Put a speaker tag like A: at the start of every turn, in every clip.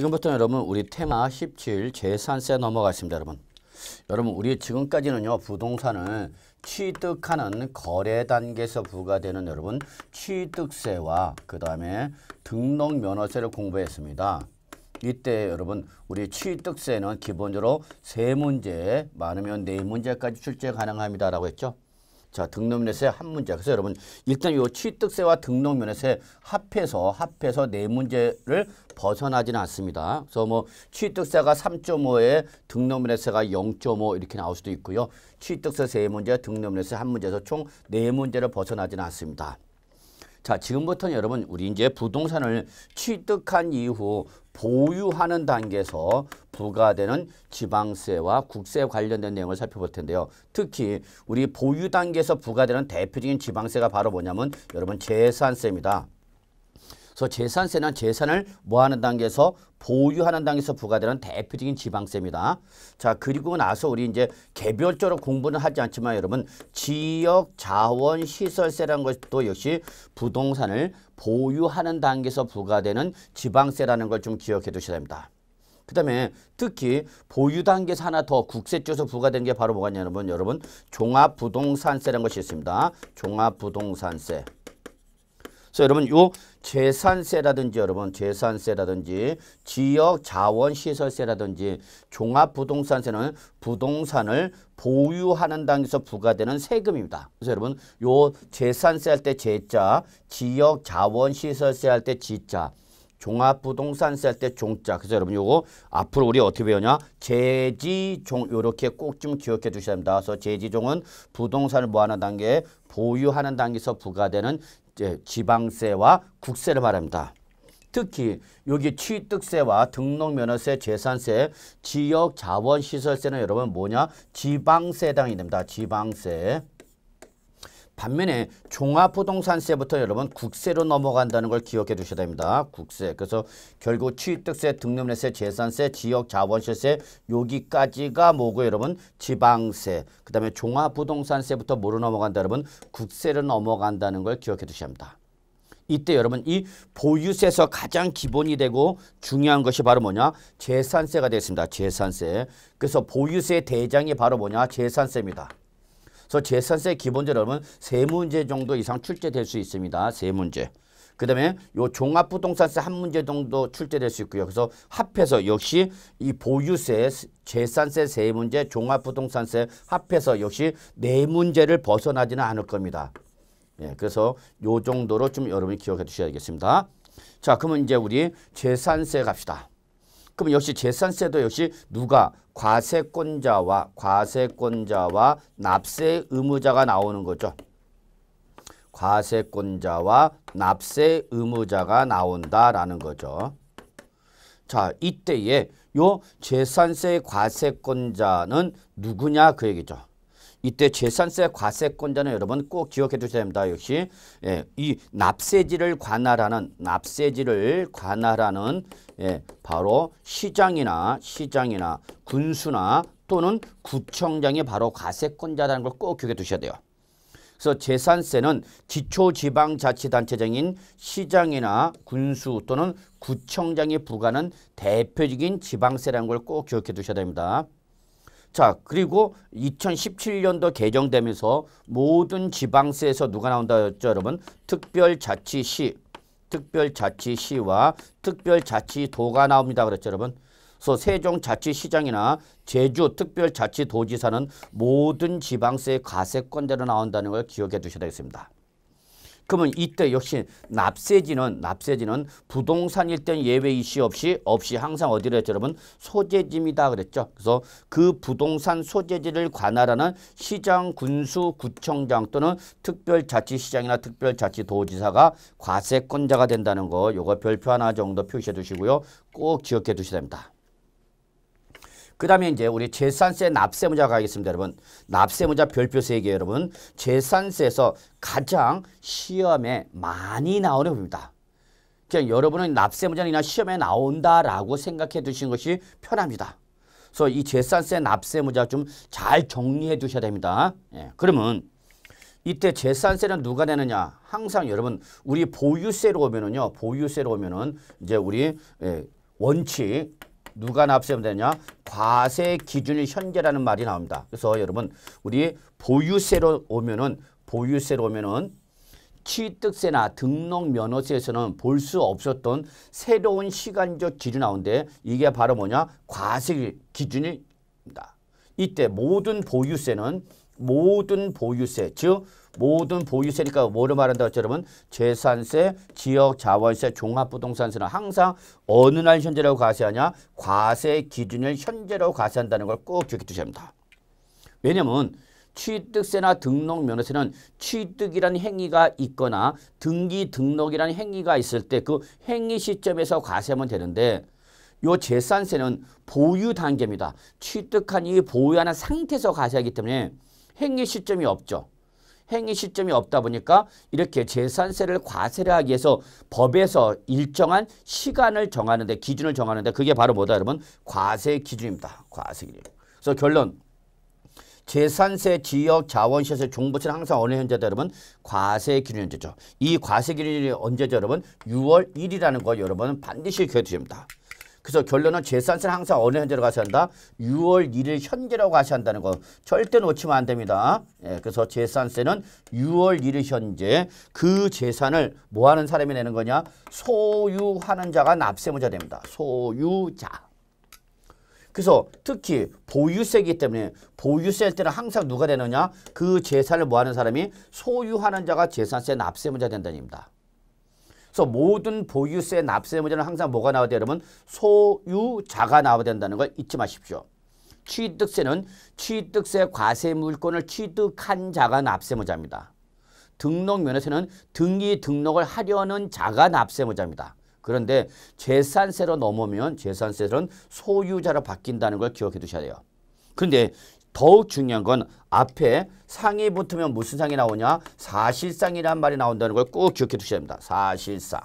A: 지금부터 여러분 우리 테마 17 재산세 넘어가겠습니다. 여러분. 여러분 우리 지금까지는요. 부동산을 취득하는 거래 단계에서 부과되는 여러분 취득세와 그 다음에 등록면허세를 공부했습니다. 이때 여러분 우리 취득세는 기본적으로 세 문제 많으면 네 문제까지 출제 가능합니다라고 했죠. 자, 등록면에서 한 문제. 그래서 여러분 일단 요 취득세와 등록면에서 합해서 합해서 네 문제를 벗어나지는 않습니다. 그래서 뭐 취득세가 3.5에 등록면에서가 0.5 이렇게 나올 수도 있고요. 취득세 세 문제, 등록면에서 한 문제에서 총 네 문제를 벗어나지는 않습니다. 자, 지금부터는 여러분 우리 이제 부동산을 취득한 이후 보유하는 단계에서 부과되는 지방세와 국세 관련된 내용을 살펴볼 텐데요. 특히 우리 보유 단계에서 부과되는 대표적인 지방세가 바로 뭐냐면 여러분 재산세입니다. 그래서 재산세는 재산을 뭐하는 단계에서 보유하는 단계에서 부과되는 대표적인 지방세입니다. 자 그리고 나서 우리 이제 개별적으로 공부는 하지 않지만 여러분 지역 자원 시설세라는 것도 역시 부동산을 보유하는 단계에서 부과되는 지방세라는 걸 좀 기억해 두셔야 됩니다. 그 다음에 특히 보유 단계에서 하나 더국세쪽에서 부과된 게 바로 뭐가 있 냐면 여러분 종합부동산세라는 것이 있습니다. 종합부동산세. 그래서 여러분 요 재산세라든지 여러분 재산세라든지 지역 자원 시설세라든지 종합 부동산세는 부동산을 보유하는 단계에서 부과되는 세금입니다. 그래서 여러분 요 재산세 할 때제자 지역 자원 시설세 할 때 지자 종합부동산세 할 때 종자. 그래서 여러분 요거 앞으로 우리 어떻게 배우냐? 재지종 요렇게 꼭 좀 기억해 두셔야 됩니다. 그래서 재지종은 부동산을 뭐하는 단계? 보유하는 단계에서 부과되는 이제 지방세와 국세를 말합니다. 특히 여기 취득세와 등록면허세, 재산세, 지역 자원시설세는 여러분 뭐냐? 지방세당이 됩니다. 지방세. 반면에 종합부동산세부터 여러분 국세로 넘어간다는 걸 기억해 두셔야 됩니다. 국세. 그래서 결국 취득세, 등록세, 재산세, 지역 자본세세 여기까지가 뭐고 여러분 지방세. 그다음에 종합부동산세부터 뭐로 넘어간다 여러분 국세로 넘어간다는 걸 기억해 두셔야 합니다. 이때 여러분 이 보유세에서 가장 기본이 되고 중요한 것이 바로 뭐냐 재산세가 되겠습니다. 재산세. 그래서 보유세 대장이 바로 뭐냐 재산세입니다. 그래서 재산세 기본제로 하면 세 문제 정도 이상 출제될 수 있습니다. 세 문제. 그 다음에 요 종합부동산세 한 문제 정도 출제될 수 있고요. 그래서 합해서 역시 이 보유세, 재산세 세 문제, 종합부동산세 합해서 역시 네 문제를 벗어나지는 않을 겁니다. 예, 그래서 요 정도로 좀 여러분이 기억해 두셔야겠습니다. 자, 그러면 이제 우리 재산세 갑시다. 그럼 역시 재산세도 역시 누가 과세권자와 과세권자와 납세 의무자가 나오는 거죠. 과세권자와 납세 의무자가 나온다라는 거죠. 자, 이때에 요 재산세 과세권자는 누구냐 그 얘기죠. 이때 재산세 과세권자는 여러분 꼭 기억해 두셔야 됩니다. 역시 예, 이 납세지를 관할하는 납세지를 관할하는 예, 바로 시장이나 시장이나 군수나 또는 구청장이 바로 과세권자라는 걸 꼭 기억해 두셔야 돼요. 그래서 재산세는 기초지방자치단체장인 시장이나 군수 또는 구청장이 부과하는 대표적인 지방세라는 걸 꼭 기억해 두셔야 됩니다. 자 그리고 2017년도 개정되면서 모든 지방세에서 누가 나온다 했죠 여러분 특별자치시 특별자치시와 특별자치도가 나옵니다 그랬죠 여러분 그래서 세종자치시장이나 제주 특별자치도지사는 모든 지방세의 과세권대로 나온다는 걸 기억해 두셔야 되겠습니다. 그러면 이때 역시 납세지는 납세지는 부동산 일단 예외 이시 없이 없이 항상 어디로 했죠 여러분 소재지입니다 그랬죠. 그래서 그 부동산 소재지를 관할하는 시장, 군수, 구청장 또는 특별자치시장이나 특별자치도지사가 과세권자가 된다는 거 요거 별표 하나 정도 표시해 두시고요. 꼭 기억해 두셔야 됩니다. 그 다음에 이제 우리 재산세 납세 문제 가겠습니다 여러분. 납세 문자 별표 세개 여러분. 재산세에서 가장 시험에 많이 나오는 부니다 그냥 여러분은 납세 문제나 시험에 나온다라고 생각해 두신 것이 편합니다. 그래서 이 재산세 납세 문제 좀잘 정리해 두셔야 됩니다. 예, 그러면 이때 재산세는 누가 내느냐? 항상 여러분 우리 보유세로 오면은요. 보유세로 오면은 이제 우리 예, 원칙 누가 납세하면 되냐? 과세 기준이 현재라는 말이 나옵니다. 그래서 여러분 우리 보유세로 오면은 보유세로 오면은 취득세나 등록면허세에서는 볼 수 없었던 새로운 시간적 기준나오데 이게 바로 뭐냐? 과세 기준입니다. 이때 모든 보유세는 모든 보유세 즉 모든 보유세니까 뭐를 말한다 어러면 재산세, 지역 자원세, 종합부동산세는 항상 어느 날 현재라고 과세하냐 과세 기준을 현재라고 과세한다는 걸 꼭 기억해 두셔야 합니다. 왜냐면 취득세나 등록면허세는 취득이라는 행위가 있거나 등기 등록이라는 행위가 있을 때 그 행위 시점에서 과세하면 되는데 요 재산세는 보유 단계입니다. 취득한 이 보유하는 상태에서 과세하기 때문에 행위 시점이 없죠. 행위 시점이 없다 보니까 이렇게 재산세를 과세를 하기 위해서 법에서 일정한 시간을 정하는데 기준을 정하는데 그게 바로 뭐다 여러분? 과세 기준입니다. 과세 기준. 그래서 결론 재산세, 지역, 자원시세, 종부세는 항상 어느 현재다 여러분? 과세 기준 현재죠. 이 과세 기준이 언제죠 여러분? 6월 1일이라는 거 여러분 은 반드시 기억해 주십니다. 그래서 결론은 재산세는 항상 어느 현재로 가셔야 한다. 6월 1일 현재라고 가셔야 한다는 거 절대 놓치면 안 됩니다. 예, 그래서 재산세는 6월 1일 현재 그 재산을 뭐 하는 사람이 내는 거냐? 소유하는 자가 납세무자 됩니다. 소유자. 그래서 특히 보유세이기 때문에 보유세일 때는 항상 누가 되느냐? 그 재산을 뭐 하는 사람이 소유하는 자가 재산세 납세무자 된다는 겁니다. 그래서 모든 보유세 납세 문제는 항상 뭐가 나와야 돼요? 여러분 소유자가 나와야 된다는 걸 잊지 마십시오. 취득세는 취득세 과세 물건을 취득한 자가 납세무자입니다. 등록면허세는 등기 등록을 하려는 자가 납세무자입니다. 그런데 재산세로 넘어오면 재산세는 소유자로 바뀐다는 걸 기억해 두셔야 돼요. 근데 더욱 중요한 건 앞에 상이 붙으면 무슨 상이 나오냐? 사실상이란 말이 나온다는 걸 꼭 기억해 두셔야 됩니다. 사실상.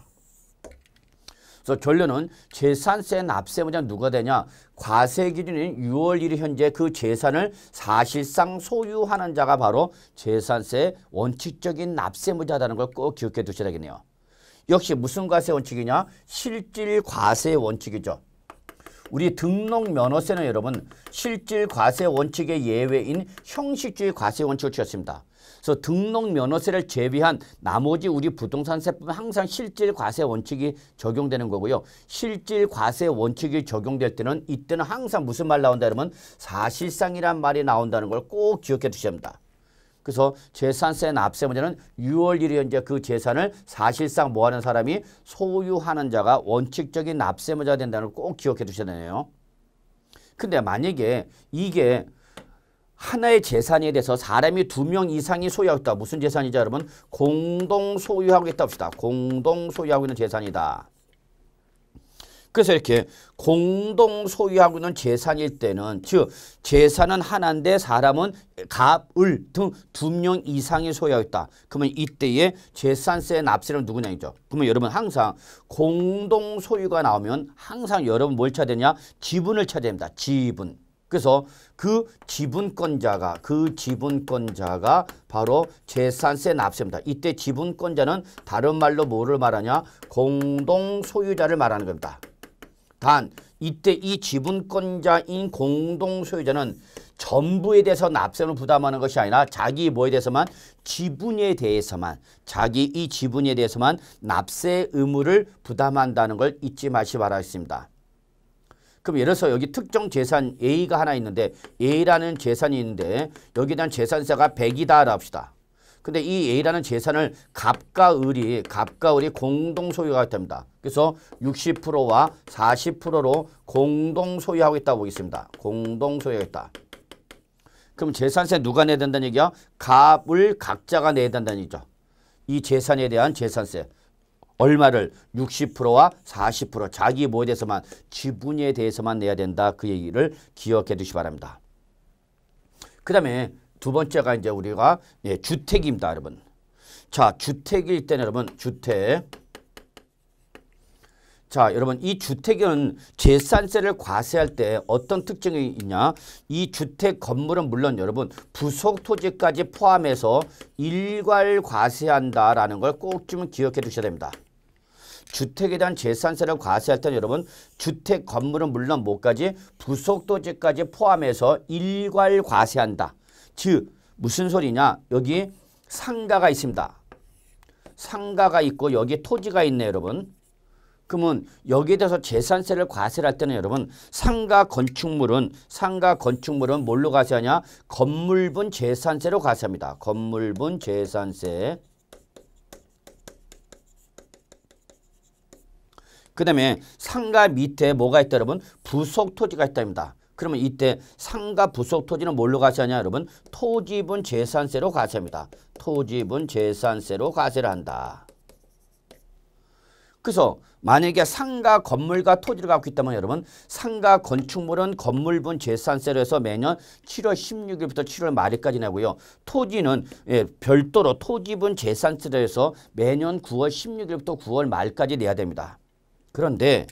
A: 그래서 결론은 재산세 납세무자 누가 되냐? 과세 기준인 6월 1일 현재 그 재산을 사실상 소유하는 자가 바로 재산세 원칙적인 납세무자라는 걸 꼭 기억해 두셔야겠네요. 역시 무슨 과세 원칙이냐? 실질 과세 원칙이죠. 우리 등록면허세는 여러분 실질 과세 원칙의 예외인 형식주의 과세 원칙을 취했습니다. 그래서 등록면허세를 제외한 나머지 우리 부동산세법은 항상 실질과세 원칙이 적용되는 거고요. 실질과세 원칙이 적용될 때는 이때는 항상 무슨 말 나온다 그러면 사실상이란 말이 나온다는 걸 꼭 기억해 두셔야 합니다. 그래서 재산세 납세 문제는 6월 1일에 이그 재산을 사실상 뭐 하는 사람이 소유하는 자가 원칙적인 납세 문제가 된다는 걸 꼭 기억해 두셔야 되네요. 근데 만약에 이게 하나의 재산에 대해서 사람이 두 명 이상이 소유하고 있다. 무슨 재산이죠, 여러분? 공동 소유하고 있다 합시다. 공동 소유하고 있는 재산이다. 그래서 이렇게 공동 소유하고 있는 재산일 때는 즉 재산은 하나인데 사람은 갑을 등 두 명 이상이 소유하고 있다. 그러면 이때에 재산세 납세는 누구냐이죠. 그러면 여러분 항상 공동 소유가 나오면 항상 여러분 뭘 찾아야 되냐? 지분을 찾아야 됩니다. 지분. 그래서 그 지분권자가 그 지분권자가 바로 재산세 납세입니다. 이때 지분권자는 다른 말로 뭐를 말하냐? 공동 소유자를 말하는 겁니다. 단 이때 이 지분권자인 공동소유자는 전부에 대해서 납세를 부담하는 것이 아니라 자기 뭐에 대해서만 지분에 대해서만 자기 이 지분에 대해서만 납세 의무를 부담한다는 걸 잊지 마시 기 바라겠습니다. 그럼 예를 들어서 여기 특정 재산 A가 하나 있는데 A라는 재산이 있는데 여기에 대한 재산세가 100이다라 합시다. 근데 이 A라는 재산을 갑과 을이 갑과 을이 공동 소유가 됩니다. 그래서 60%와 40%로 공동 소유하고 있다고 보겠습니다. 공동 소유하다 그럼 재산세 누가 내야 된다는 얘기야? 갑을 각자가 내야 된다는 얘기죠. 이 재산에 대한 재산세. 얼마를 60%와 40% 자기 뭐에 대해서만 지분에 대해서만 내야 된다 그 얘기를 기억해 두시 기 바랍니다. 그 다음에 두 번째가 이제 우리가 예, 주택입니다, 여러분. 자, 주택일 때는 여러분 주택. 자, 여러분 이 주택은 재산세를 과세할 때 어떤 특징이 있냐? 이 주택 건물은 물론 여러분 부속 토지까지 포함해서 일괄 과세한다라는 걸 꼭 좀 기억해 두셔야 됩니다. 주택에 대한 재산세를 과세할 때는 여러분 주택 건물은 물론 뭐까지 부속 토지까지 포함해서 일괄 과세한다. 즉 무슨 소리냐 여기 상가가 있습니다. 상가가 있고 여기에 토지가 있네 여러분. 그러면 여기에 대해서 재산세를 과세할 때는 여러분 상가 건축물은 상가 건축물은 뭘로 과세하냐 건물분 재산세로 과세합니다. 건물분 재산세 그 다음에 상가 밑에 뭐가 있다 여러분 부속 토지가 있답니다. 그러면 이때 상가 부속 토지는 뭘로 가세하냐 여러분 토지분 재산세로 가세합니다. 토지분 재산세로 가세를 한다. 그래서 만약에 상가 건물과 토지를 갖고 있다면 여러분 상가 건축물은 건물분 재산세로 해서 매년 7월 16일부터 7월 말일까지 내고요. 토지는 예, 별도로 토지분 재산세로 해서 매년 9월 16일부터 9월 말까지 내야 됩니다. 그런데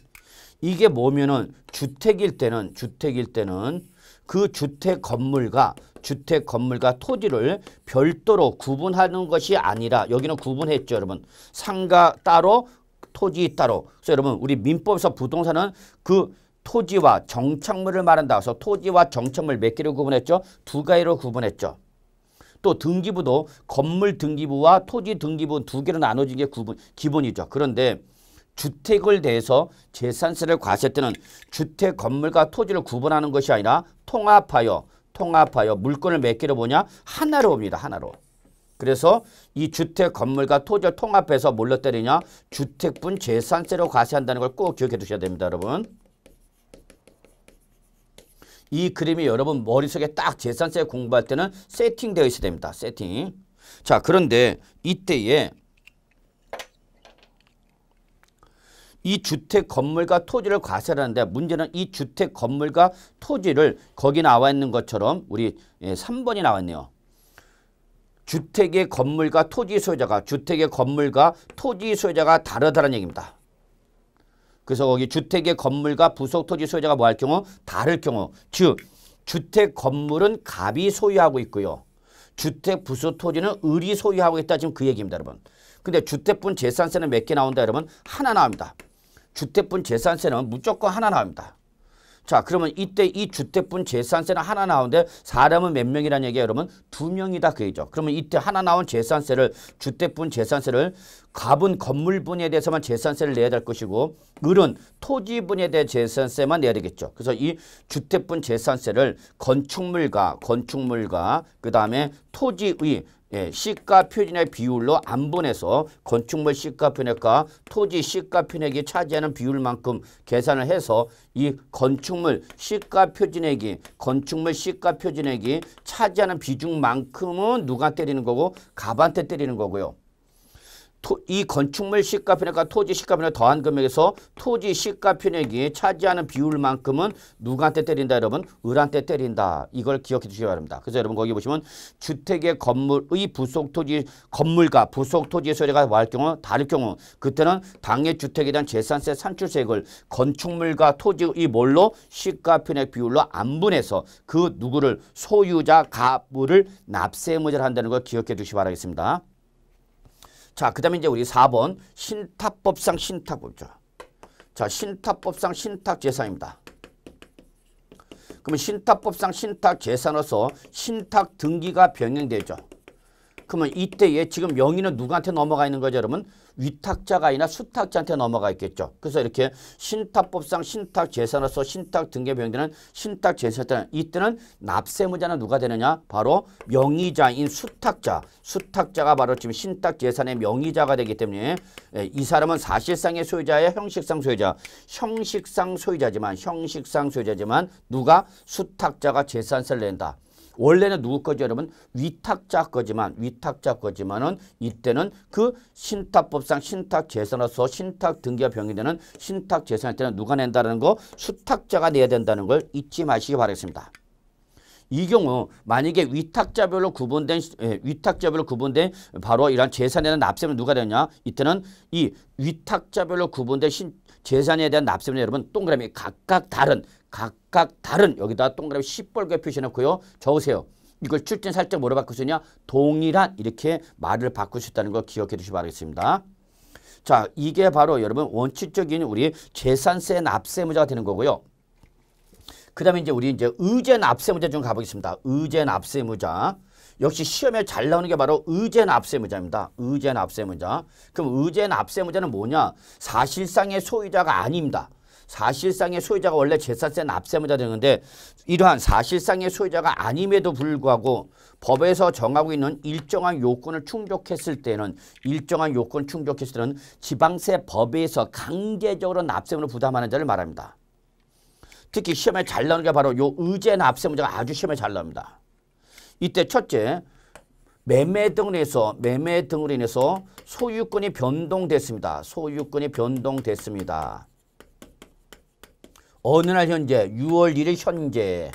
A: 이게 뭐면은 주택일 때는 주택일 때는 그 주택 건물과 주택 건물과 토지를 별도로 구분하는 것이 아니라 여기는 구분했죠 여러분 상가 따로 토지 따로 그래서 여러분 우리 민법에서 부동산은 그 토지와 정착물을 말한다 그래서 토지와 정착물 몇 개로 구분했죠 두 가지로 구분했죠 또 등기부도 건물 등기부와 토지 등기부 두 개로 나눠진 게 구분 기본이죠 그런데 주택을 대해서 재산세를 과세때는 주택 건물과 토지를 구분하는 것이 아니라 통합하여 통합하여 물건을 몇 개로 보냐 하나로 봅니다 하나로 그래서 이 주택 건물과 토지를 통합해서 몰러 때리냐 주택분 재산세로 과세한다는 걸 꼭 기억해 두셔야 됩니다 여러분 이 그림이 여러분 머릿속에 딱 재산세 공부할 때는 세팅되어 있어야 됩니다 세팅 자 그런데 이때에 이 주택 건물과 토지를 과세하는데 를 문제는 이 주택 건물과 토지를 거기 나와 있는 것처럼 우리 3번이 예, 나왔네요. 주택의 건물과 토지 소유자가 주택의 건물과 토지 소유자가 다르다는 얘기입니다. 그래서 거기 주택의 건물과 부속 토지 소유자가 뭐 할 경우 다를 경우 즉 주택 건물은 갑이 소유하고 있고요. 주택 부속 토지는 을이 소유하고 있다 지금 그 얘기입니다 여러분. 근데 주택분 재산세는 몇 개 나온다 여러분? 하나 나옵니다. 주택분 재산세는 무조건 하나 나옵니다. 자 그러면 이때 이 주택분 재산세는 하나 나오는데 사람은 몇 명이라는 얘기야 여러분 두 명이다 그 얘기죠 그러면 이때 하나 나온 재산세를 주택분 재산세를 갑은 건물분에 대해서만 재산세를 내야 될 것이고 을은 토지분에 대해 재산세만 내야 되겠죠 그래서 이 주택분 재산세를 건축물과 건축물과 그 다음에 토지의 예, 시가 표준의 비율로 안분해서 건축물 시가 편액과 토지 시가 편액이 차지하는 비율만큼 계산을 해서 이 건축물 시가 표준액이 건축물 시가 표준액이 차지하는 비중만큼은 누가 때리는 거고 갑한테 때리는 거고요. 토, 이 건축물 시가편액과 토지 시가편액 더한 금액에서 토지 시가편액이 차지하는 비율만큼은 누구한테 때린다 여러분? 을한테 때린다. 이걸 기억해 주시기 바랍니다. 그래서 여러분 거기 보시면 주택의 건물의 부속 토지 건물과 부속 토지의 소리가 와할 경우 다를 경우 그때는 당의 주택에 대한 재산세 산출세액을 건축물과 토지의 뭘로 시가편액 비율로 안분해서 그 누구를 소유자 가부를 납세 무제를 한다는 걸 기억해 주시기 바라겠습니다. 자, 그 다음에 이제 우리 4번 신탁법상 신탁 법죠 자, 신탁법상 신탁 재산입니다. 그러면 신탁법상 신탁 재산으로서 신탁 등기가 변경되죠. 그러면 이때에 지금 명의는 누구한테 넘어가 있는 거죠? 그러면 위탁자가 아니라 수탁자한테 넘어가 있겠죠. 그래서 이렇게 신탁법상 신탁재산으로서 신탁등계에 변경되는 신탁재산 이때는 납세무자는 누가 되느냐? 바로 명의자인 수탁자. 수탁자가 바로 지금 신탁재산의 명의자가 되기 때문에 예, 이 사람은 사실상의 소유자의 형식상 소유자. 형식상 소유자지만 형식상 소유자지만 누가 수탁자가 재산세를 낸다. 원래는 누구 거지 여러분? 위탁자 거지만 위탁자 거지만은 이때는 그 신탁법상 신탁 재산으로서 신탁 등기와 병행되는 신탁 재산일 때는 누가 낸다는 거 수탁자가 내야 된다는 걸 잊지 마시기 바라겠습니다. 이 경우 만약에 위탁자별로 구분된 예, 위탁자별로 구분된 바로 이런 재산에는 납세는 누가 되냐? 이때는 이 위탁자별로 구분된 신, 재산에 대한 납세는 여러분 동그라미 각각 다른 각각 다른 여기다 동그라미 시뻘게 표시해놓고요. 적으세요. 이걸 출전 살짝 뭐로 바꿀 수 있냐? 동일한 이렇게 말을 바꿀 수 있다는 거 기억해 두시기 바라겠습니다. 자 이게 바로 여러분 원칙적인 우리 재산세 납세 문제가 되는 거고요. 그 다음에 이제 우리 이제 의제 납세 문제 좀 가보겠습니다. 의제 납세 문제. 역시 시험에 잘 나오는 게 바로 의제납세문제입니다의제납세 문제. 그럼 의제납세문제는 뭐냐? 사실상의 소유자가 아닙니다. 사실상의 소유자가 원래 재산세 납세 문제가 되는데 이러한 사실상의 소유자가 아님에도 불구하고 법에서 정하고 있는 일정한 요건을 충족했을 때는 일정한 요건 충족했을 때는 지방세 법에서 강제적으로 납세금을 부담하는 자를 말합니다. 특히 시험에 잘 나오는 게 바로 요 의제 납세문제가 아주 시험에 잘 나옵니다. 이때 첫째 매매 등으로 인해서 매매 등으로 인해서 소유권이 변동됐습니다. 소유권이 변동됐습니다. 어느 날 현재 6월 1일 현재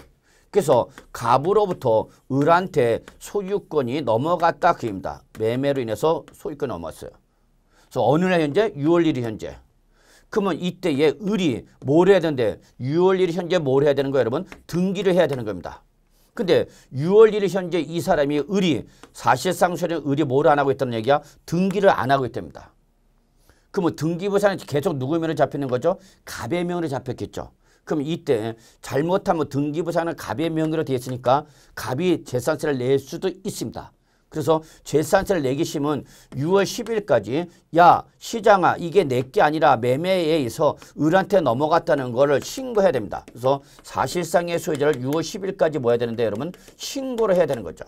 A: 그래서 갑으로부터 을한테 소유권이 넘어갔다 그입니다. 매매로 인해서 소유권이 넘었어요. 그래서 어느 날 현재 6월 1일 현재 그러면 이때에 을이 뭘 해야 되는데 6월 1일 현재 뭘 해야 되는 거예요 여러분? 등기를 해야 되는 겁니다. 근데 6월 1일 현재 이 사람이 의리 사실상 소리는 의리 뭐를 안 하고 있다는 얘기야? 등기를 안 하고 있답니다. 그러면 뭐 등기부사는 계속 누구 면에 잡히는 거죠? 갑의 명으로 잡혔겠죠. 그럼 이때 잘못하면 등기부사는 갑의 명의로 되어 있으니까 갑이 재산세를 낼 수도 있습니다. 그래서 재산세를 내기심은 6월 10일까지 야 시장아 이게 내게 아니라 매매에 의해서 을한테 넘어갔다는 거를 신고해야 됩니다. 그래서 사실상의 소유자를 6월 10일까지 모아야 되는데 여러분 신고를 해야 되는 거죠.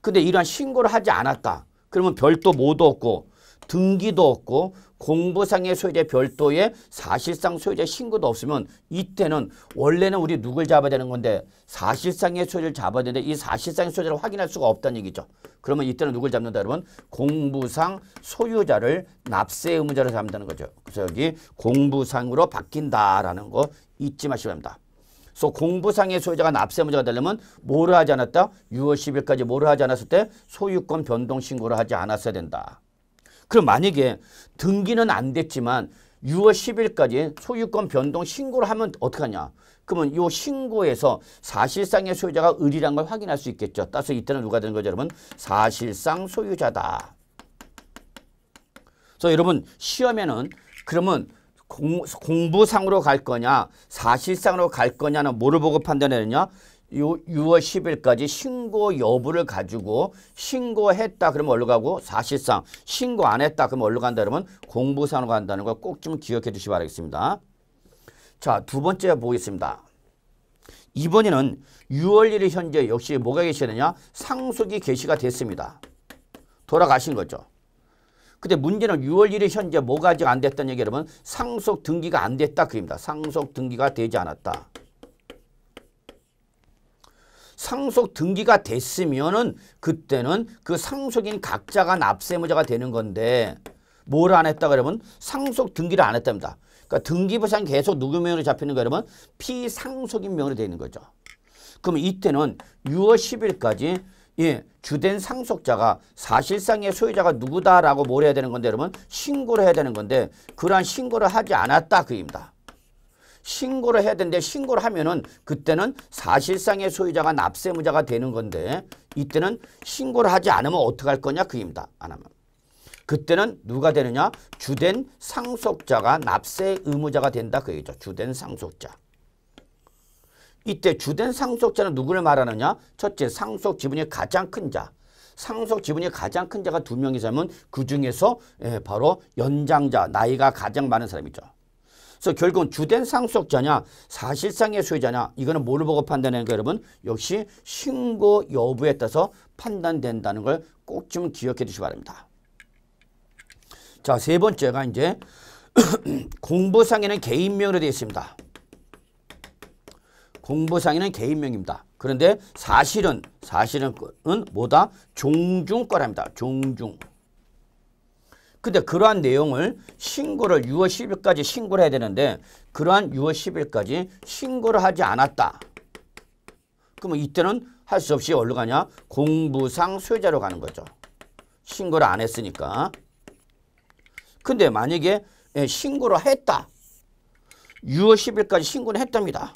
A: 근데 이러한 신고를 하지 않았다. 그러면 별도 모도 없고 등기도 없고 공부상의 소유자 별도의 사실상 소유자 신고도 없으면 이때는 원래는 우리 누굴 잡아야 되는 건데 사실상의 소유를 자 잡아야 되는데 이 사실상의 소유를 자 확인할 수가 없다는 얘기죠. 그러면 이때는 누굴 잡는다 그러면 공부상 소유자를 납세 의무자로 잡는다는 거죠. 그래서 여기 공부상으로 바뀐다라는 거 잊지 마시기 바랍니다. 그래서 공부상의 소유자가 납세 의무자가 되려면 뭐를 하지 않았다? 6월 10일까지 뭐를 하지 않았을 때 소유권 변동 신고를 하지 않았어야 된다. 그럼 만약에 등기는 안 됐지만 6월 10일까지 소유권 변동 신고를 하면 어떡하냐. 그러면 이 신고에서 사실상의 소유자가 을이란 걸 확인할 수 있겠죠. 따서 이때는 누가 되는 거죠 여러분? 사실상 소유자다. 그래서 여러분 시험에는 그러면 공, 공부상으로 갈 거냐 사실상으로 갈 거냐는 뭐를 보고 판단해야 냐 6월 10일까지 신고 여부를 가지고 신고했다 그러면 어디로 가고 사실상 신고 안 했다 그러면 어디로 간다 그러면 공부사로 간다는 걸 꼭 좀 기억해 주시기 바라겠습니다. 자, 두 번째 보겠습니다. 이번에는 6월 1일 현재 역시 뭐가 계시느냐? 상속이 개시가 됐습니다. 돌아가신 거죠. 근데 문제는 6월 1일 현재 뭐가 아직 안 됐다는 얘기 여러분 상속 등기가 안 됐다 그입니다. 상속 등기가 되지 않았다. 상속 등기가 됐으면은 그때는 그 상속인 각자가 납세무자가 되는 건데 뭘 안 했다 그러면 상속 등기를 안 했답니다. 그러니까 등기부산 계속 누구 명으로 잡히는 거 그러면 피상속인 명으로 되는 거죠. 그러 이때는 6월 10일까지 예, 주된 상속자가 사실상의 소유자가 누구다라고 뭘 해야 되는 건데 여러분 신고를 해야 되는 건데 그러한 신고를 하지 않았다 그입니다. 신고를 해야 되는데 신고를 하면은 그때는 사실상의 소유자가 납세무자가 되는 건데 이때는 신고를 하지 않으면 어떻게 할 거냐 그입니다. 안 하면. 그때는 누가 되느냐? 주된 상속자가 납세 의무자가 된다 그 얘기죠. 주된 상속자. 이때 주된 상속자는 누구를 말하느냐? 첫째 상속 지분이 가장 큰 자. 상속 지분이 가장 큰 자가 두 명이서면 그 중에서 예, 바로 연장자, 나이가 가장 많은 사람이죠. 그래서 결국은 주된 상속자냐 사실상의 소유자냐 이거는 뭐를 보고 판단하는 거 여러분? 역시 신고 여부에 따라서 판단된다는 걸 꼭 좀 기억해 두시기 바랍니다. 자, 세 번째가 이제 공부상에는 개인명으로 되어 있습니다. 공부상에는 개인명입니다. 그런데 사실은 사실은 뭐다? 종중 거랍니다. 종중. 근데 그러한 내용을 신고를 6월 10일까지 신고를 해야 되는데 그러한 6월 10일까지 신고를 하지 않았다. 그러면 이때는 할 수 없이 어디로 가냐? 공부상 소유자로 가는 거죠. 신고를 안 했으니까. 근데 만약에 예, 신고를 했다. 6월 10일까지 신고를 했답니다.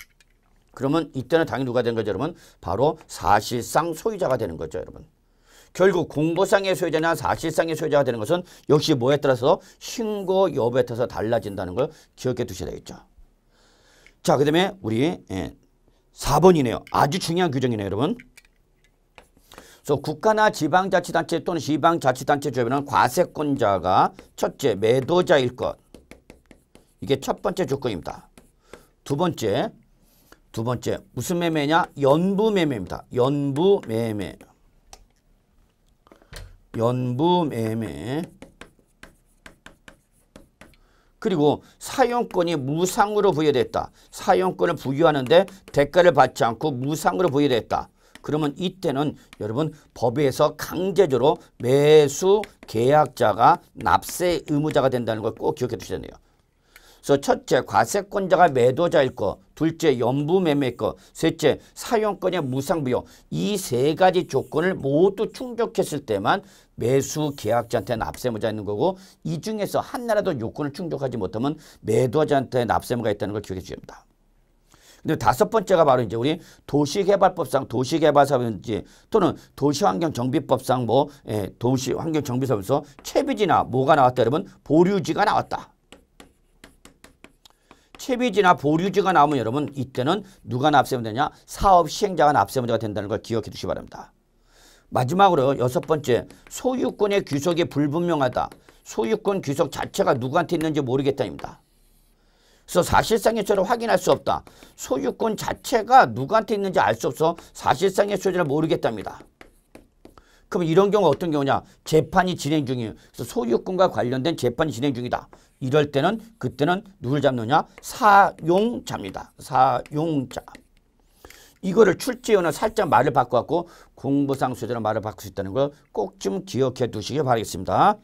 A: 그러면 이때는 당연히 누가 된 거죠, 여러분? 바로 사실상 소유자가 되는 거죠, 여러분. 결국 공고상의 소유자나 사실상의 소유자가 되는 것은 역시 뭐에 따라서 신고 여부에 따라서 달라진다는 걸 기억해 두셔야 되겠죠. 자, 그 다음에 우리 4번이네요. 예, 아주 중요한 규정이네요, 여러분. 그래서 국가나 지방자치단체 또는 지방자치단체 조합에는 과세권자가 첫째 매도자일 것. 이게 첫 번째 조건입니다. 두 번째, 두 번째 무슨 매매냐? 연부 매매입니다. 연부 매매. 연부매매 그리고 사용권이 무상으로 부여됐다. 사용권을 부여하는데 대가를 받지 않고 무상으로 부여됐다. 그러면 이때는 여러분 법에서 강제적으로 매수 계약자가 납세 의무자가 된다는 걸 꼭 기억해 두셔야 돼요. 그래서 첫째 과세권자가 매도자일 것, 둘째 연부매매일 것, 셋째 사용권의 무상부여이 세 가지 조건을 모두 충족했을 때만 매수 계약자한테 납세무자 있는 거고 이 중에서 하나라도 요건을 충족하지 못하면 매도자한테 납세무가 있다는 걸 기억해 주십니다. 근데 다섯 번째가 바로 이제 우리 도시개발법상 도시개발사업인지 또는 도시환경정비법상 뭐 예, 도시환경정비사업에서 채비지나 뭐가 나왔다 여러분 보류지가 나왔다. 채비지나 보류지가 나오면 여러분 이때는 누가 납세면 되냐? 사업 시행자가 납세문제가 된다는 걸 기억해 두시기 바랍니다. 마지막으로 여섯 번째 소유권의 귀속이 불분명하다. 소유권 귀속 자체가 누구한테 있는지 모르겠다입니다. 그래서 사실상의 소유를 확인할 수 없다. 소유권 자체가 누구한테 있는지 알 수 없어 사실상의 소유를 모르겠답니다. 그럼 이런 경우 어떤 경우냐? 재판이 진행 중이에요. 그래서 소유권과 관련된 재판이 진행 중이다. 이럴 때는 그때는 누굴 잡느냐? 사용자입니다. 사용자. 이거를 출제어는 살짝 말을 바꿔갖고 공부상 수제로 말을 바꿀 수 있다는 걸 꼭 좀 기억해 두시기 바라겠습니다.